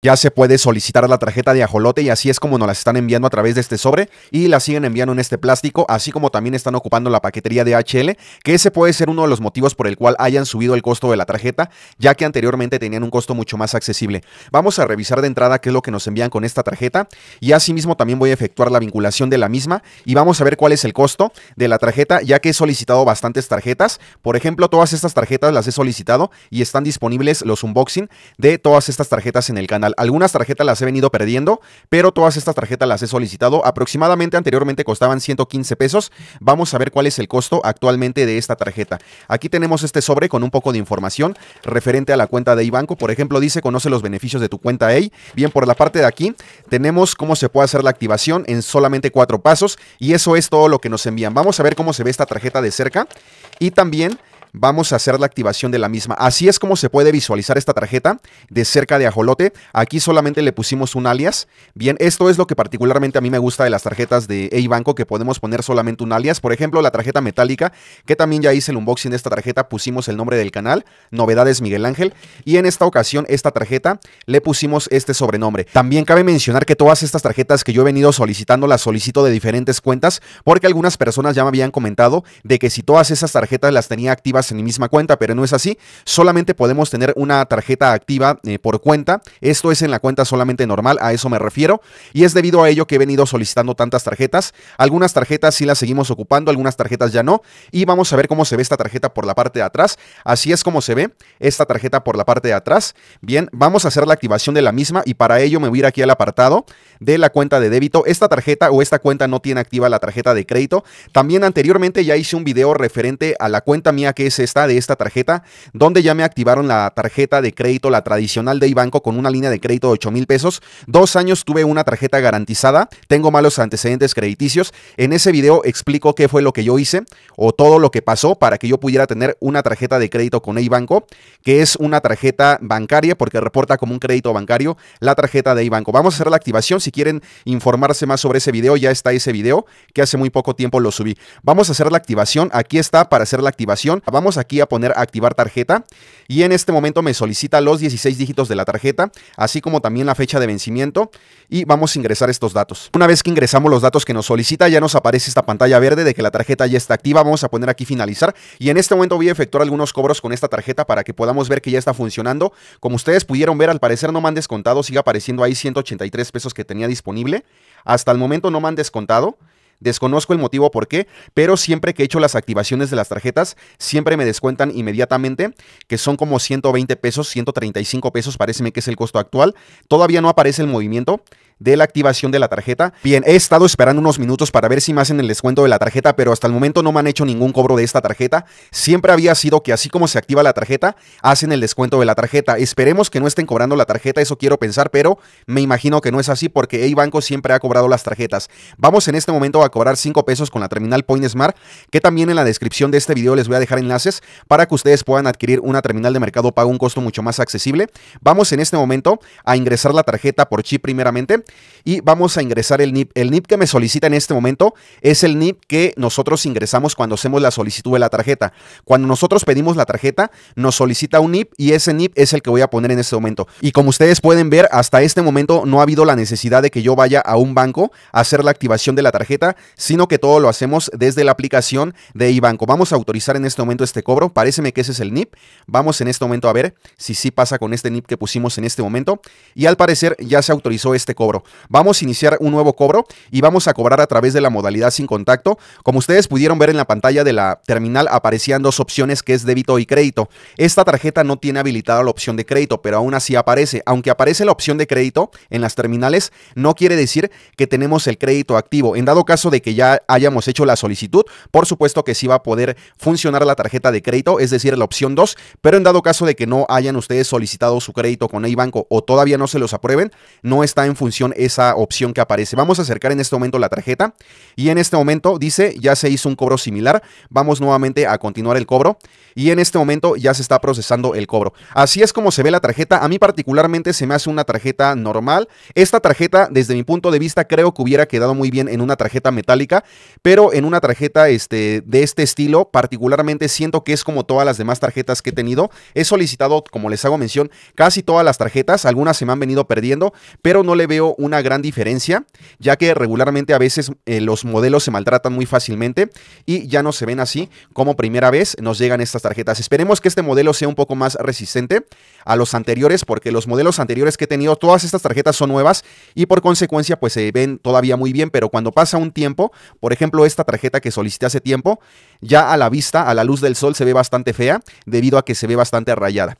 Ya se puede solicitar la tarjeta de ajolote y así es como nos las están enviando a través de este sobre y la siguen enviando en este plástico, así como también están ocupando la paquetería de HL, que ese puede ser uno de los motivos por el cual hayan subido el costo de la tarjeta, ya que anteriormente tenían un costo mucho más accesible. Vamos a revisar de entrada qué es lo que nos envían con esta tarjeta y asimismo también voy a efectuar la vinculación de la misma y vamos a ver cuál es el costo de la tarjeta, ya que he solicitado bastantes tarjetas. Por ejemplo, todas estas tarjetas las he solicitado y están disponibles los unboxing de todas estas tarjetas en el canal algunas tarjetas las he venido perdiendo, pero todas estas tarjetas las he solicitado. Aproximadamente anteriormente costaban 115 pesos. Vamos a ver cuál es el costo actualmente de esta tarjeta. Aquí tenemos este sobre con un poco de información referente a la cuenta de iBanco. Por ejemplo, dice conoce los beneficios de tu cuenta EI. Bien, por la parte de aquí tenemos cómo se puede hacer la activación en solamente cuatro pasos y eso es todo lo que nos envían. Vamos a ver cómo se ve esta tarjeta de cerca y también vamos a hacer la activación de la misma. Así es como se puede visualizar esta tarjeta de cerca de ajolote. Aquí solamente le pusimos un alias. Bien, esto es lo que particularmente a mí me gusta de las tarjetas de EIBanco, que podemos poner solamente un alias. Por ejemplo, la tarjeta metálica, que también ya hice el unboxing de esta tarjeta, pusimos el nombre del canal, Novedades Miguel Ángel. Y en esta ocasión, esta tarjeta, le pusimos este sobrenombre. También cabe mencionar que todas estas tarjetas que yo he venido solicitando, las solicito de diferentes cuentas, porque algunas personas ya me habían comentado de que si todas esas tarjetas las tenía activas, en mi misma cuenta, pero no es así. Solamente podemos tener una tarjeta activa eh, por cuenta. Esto es en la cuenta solamente normal, a eso me refiero. Y es debido a ello que he venido solicitando tantas tarjetas. Algunas tarjetas sí las seguimos ocupando, algunas tarjetas ya no. Y vamos a ver cómo se ve esta tarjeta por la parte de atrás. Así es como se ve esta tarjeta por la parte de atrás. Bien, vamos a hacer la activación de la misma y para ello me voy a ir aquí al apartado de la cuenta de débito. Esta tarjeta o esta cuenta no tiene activa la tarjeta de crédito. También anteriormente ya hice un video referente a la cuenta mía que es esta de esta tarjeta, donde ya me activaron la tarjeta de crédito, la tradicional de Ibanco, con una línea de crédito de 8 mil pesos. Dos años tuve una tarjeta garantizada, tengo malos antecedentes crediticios. En ese video explico qué fue lo que yo hice o todo lo que pasó para que yo pudiera tener una tarjeta de crédito con Ibanco, que es una tarjeta bancaria porque reporta como un crédito bancario la tarjeta de Ibanco. Vamos a hacer la activación. Si quieren informarse más sobre ese video, ya está ese video que hace muy poco tiempo lo subí. Vamos a hacer la activación. Aquí está para hacer la activación. Vamos vamos aquí a poner activar tarjeta y en este momento me solicita los 16 dígitos de la tarjeta, así como también la fecha de vencimiento y vamos a ingresar estos datos. Una vez que ingresamos los datos que nos solicita, ya nos aparece esta pantalla verde de que la tarjeta ya está activa. Vamos a poner aquí finalizar y en este momento voy a efectuar algunos cobros con esta tarjeta para que podamos ver que ya está funcionando. Como ustedes pudieron ver, al parecer no me han descontado, sigue apareciendo ahí 183 pesos que tenía disponible. Hasta el momento no me han descontado. Desconozco el motivo por qué, pero siempre que he hecho las activaciones de las tarjetas, siempre me descuentan inmediatamente, que son como 120 pesos, 135 pesos, parece que es el costo actual. Todavía no aparece el movimiento, de la activación de la tarjeta. Bien, he estado esperando unos minutos para ver si me hacen el descuento de la tarjeta, pero hasta el momento no me han hecho ningún cobro de esta tarjeta. Siempre había sido que así como se activa la tarjeta, hacen el descuento de la tarjeta. Esperemos que no estén cobrando la tarjeta, eso quiero pensar, pero me imagino que no es así porque el banco siempre ha cobrado las tarjetas. Vamos en este momento a cobrar 5 pesos con la terminal Point Smart, que también en la descripción de este video les voy a dejar enlaces para que ustedes puedan adquirir una terminal de mercado pago un costo mucho más accesible. Vamos en este momento a ingresar la tarjeta por chip primeramente y vamos a ingresar el NIP. El NIP que me solicita en este momento es el NIP que nosotros ingresamos cuando hacemos la solicitud de la tarjeta. Cuando nosotros pedimos la tarjeta, nos solicita un NIP y ese NIP es el que voy a poner en este momento. Y como ustedes pueden ver, hasta este momento no ha habido la necesidad de que yo vaya a un banco a hacer la activación de la tarjeta, sino que todo lo hacemos desde la aplicación de iBanco. Vamos a autorizar en este momento este cobro. Pareceme que ese es el NIP. Vamos en este momento a ver si sí pasa con este NIP que pusimos en este momento. Y al parecer ya se autorizó este cobro. Vamos a iniciar un nuevo cobro y vamos a cobrar a través de la modalidad sin contacto. Como ustedes pudieron ver en la pantalla de la terminal aparecían dos opciones que es débito y crédito. Esta tarjeta no tiene habilitada la opción de crédito, pero aún así aparece. Aunque aparece la opción de crédito en las terminales, no quiere decir que tenemos el crédito activo. En dado caso de que ya hayamos hecho la solicitud, por supuesto que sí va a poder funcionar la tarjeta de crédito, es decir, la opción 2, pero en dado caso de que no hayan ustedes solicitado su crédito con iBanco o todavía no se los aprueben, no está en función esa opción que aparece. Vamos a acercar en este momento la tarjeta y en este momento dice ya se hizo un cobro similar. Vamos nuevamente a continuar el cobro y en este momento ya se está procesando el cobro. Así es como se ve la tarjeta. A mí particularmente se me hace una tarjeta normal. Esta tarjeta desde mi punto de vista creo que hubiera quedado muy bien en una tarjeta metálica, pero en una tarjeta este, de este estilo particularmente siento que es como todas las demás tarjetas que he tenido. He solicitado, como les hago mención, casi todas las tarjetas. Algunas se me han venido perdiendo, pero no le veo una gran diferencia, ya que regularmente a veces eh, los modelos se maltratan muy fácilmente y ya no se ven así como primera vez nos llegan estas tarjetas. Esperemos que este modelo sea un poco más resistente a los anteriores, porque los modelos anteriores que he tenido, todas estas tarjetas son nuevas y por consecuencia pues se ven todavía muy bien, pero cuando pasa un tiempo, por ejemplo esta tarjeta que solicité hace tiempo, ya a la vista, a la luz del sol se ve bastante fea debido a que se ve bastante rayada.